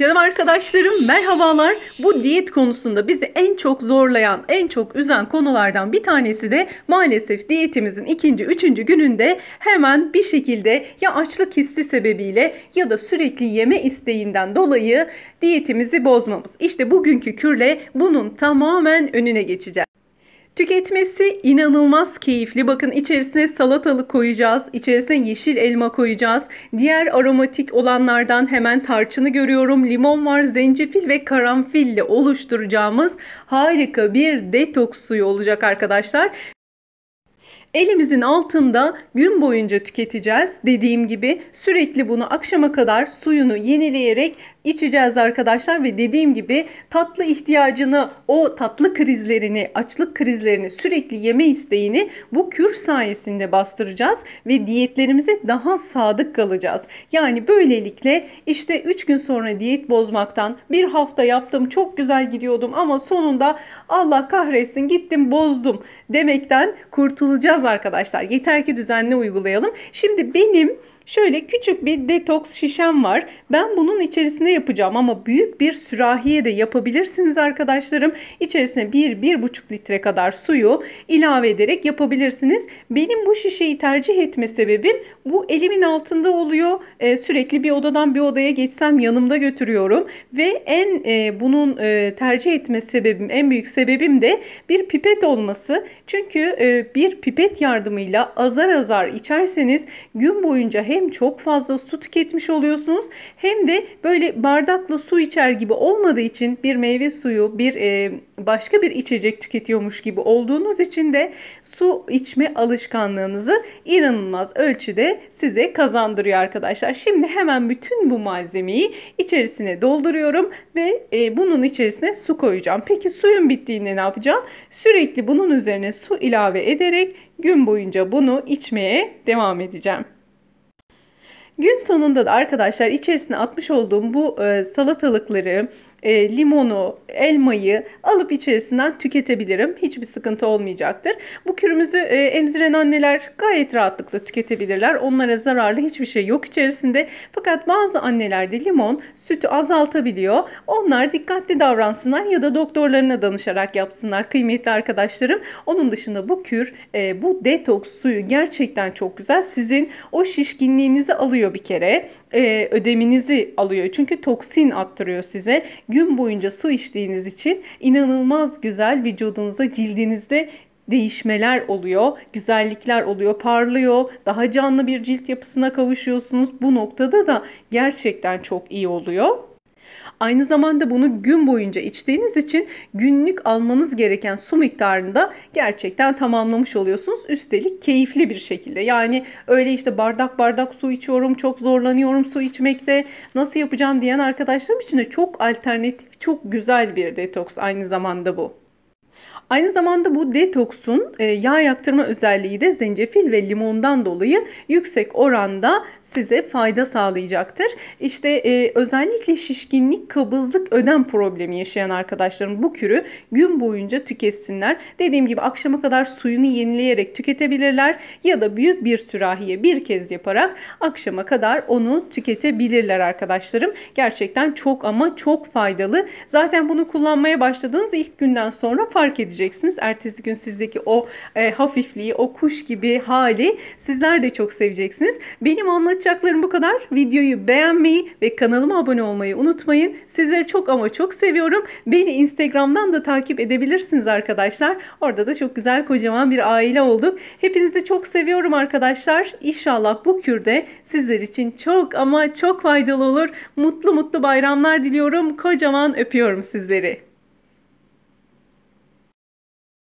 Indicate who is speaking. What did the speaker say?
Speaker 1: Canım arkadaşlarım merhabalar. Bu diyet konusunda bizi en çok zorlayan, en çok üzen konulardan bir tanesi de maalesef diyetimizin ikinci, üçüncü gününde hemen bir şekilde ya açlık hissi sebebiyle ya da sürekli yeme isteğinden dolayı diyetimizi bozmamız. İşte bugünkü kürle bunun tamamen önüne geçeceğiz. Tüketmesi inanılmaz keyifli. Bakın içerisine salatalık koyacağız, içerisine yeşil elma koyacağız. Diğer aromatik olanlardan hemen tarçını görüyorum. Limon var, zencefil ve karanfille oluşturacağımız harika bir detoks suyu olacak arkadaşlar. Elimizin altında gün boyunca tüketeceğiz. Dediğim gibi sürekli bunu akşama kadar suyunu yenileyerek içeceğiz arkadaşlar ve dediğim gibi tatlı ihtiyacını o tatlı krizlerini açlık krizlerini sürekli yeme isteğini bu kür sayesinde bastıracağız ve diyetlerimize daha sadık kalacağız. Yani böylelikle işte 3 gün sonra diyet bozmaktan bir hafta yaptım çok güzel gidiyordum ama sonunda Allah kahretsin gittim bozdum demekten kurtulacağız arkadaşlar. Yeter ki düzenli uygulayalım. Şimdi benim Şöyle küçük bir detoks şişem var. Ben bunun içerisinde yapacağım ama büyük bir sürahiye de yapabilirsiniz arkadaşlarım. İçerisine 1-1,5 litre kadar suyu ilave ederek yapabilirsiniz. Benim bu şişeyi tercih etme sebebim bu elimin altında oluyor. Ee, sürekli bir odadan bir odaya geçsem yanımda götürüyorum. Ve en e, bunun e, tercih etme sebebim, en büyük sebebim de bir pipet olması. Çünkü e, bir pipet yardımıyla azar azar içerseniz gün boyunca hem çok fazla su tüketmiş oluyorsunuz hem de böyle bardakla su içer gibi olmadığı için bir meyve suyu bir e, başka bir içecek tüketiyormuş gibi olduğunuz için de su içme alışkanlığınızı inanılmaz ölçüde size kazandırıyor arkadaşlar. Şimdi hemen bütün bu malzemeyi içerisine dolduruyorum ve e, bunun içerisine su koyacağım. Peki suyun bittiğinde ne yapacağım? Sürekli bunun üzerine su ilave ederek gün boyunca bunu içmeye devam edeceğim. Gün sonunda da arkadaşlar içerisine atmış olduğum bu e, salatalıkları, e, limonu, elmayı alıp içerisinden tüketebilirim. Hiçbir sıkıntı olmayacaktır. Bu kürümüzü e, emziren anneler gayet rahatlıkla tüketebilirler. Onlara zararlı hiçbir şey yok içerisinde. Fakat bazı annelerde limon sütü azaltabiliyor. Onlar dikkatli davransınlar ya da doktorlarına danışarak yapsınlar kıymetli arkadaşlarım. Onun dışında bu kür, e, bu detoks suyu gerçekten çok güzel. Sizin o şişkinliğinizi alıyor bir kere. E, ödeminizi alıyor. Çünkü toksin attırıyor size gün boyunca su içtiğiniz için inanılmaz güzel vücudunuzda, cildinizde değişmeler oluyor, güzellikler oluyor, parlıyor, daha canlı bir cilt yapısına kavuşuyorsunuz. Bu noktada da gerçekten çok iyi oluyor. Aynı zamanda bunu gün boyunca içtiğiniz için günlük almanız gereken su miktarını da gerçekten tamamlamış oluyorsunuz. Üstelik keyifli bir şekilde. Yani öyle işte bardak bardak su içiyorum, çok zorlanıyorum su içmekte, nasıl yapacağım diyen arkadaşlarım için de çok alternatif, çok güzel bir detoks aynı zamanda bu. Aynı zamanda bu detoksun e, yağ yaktırma özelliği de zencefil ve limondan dolayı yüksek oranda size fayda sağlayacaktır. İşte e, özellikle şişkinlik, kabızlık, ödem problemi yaşayan arkadaşlarım bu kürü gün boyunca tüketsinler. Dediğim gibi akşama kadar suyunu yenileyerek tüketebilirler ya da büyük bir sürahiye bir kez yaparak akşama kadar onu tüketebilirler arkadaşlarım. Gerçekten çok ama çok faydalı. Zaten bunu kullanmaya başladığınız ilk günden sonra fark edeceksiniz göreceksiniz. Ertesi gün sizdeki o e, hafifliği, o kuş gibi hali sizler de çok seveceksiniz. Benim anlatacaklarım bu kadar. Videoyu beğenmeyi ve kanalıma abone olmayı unutmayın. Sizleri çok ama çok seviyorum. Beni Instagram'dan da takip edebilirsiniz arkadaşlar. Orada da çok güzel kocaman bir aile olduk. Hepinizi çok seviyorum arkadaşlar. İnşallah bu kürde sizler için çok ama çok faydalı olur. Mutlu mutlu bayramlar diliyorum. Kocaman öpüyorum sizleri.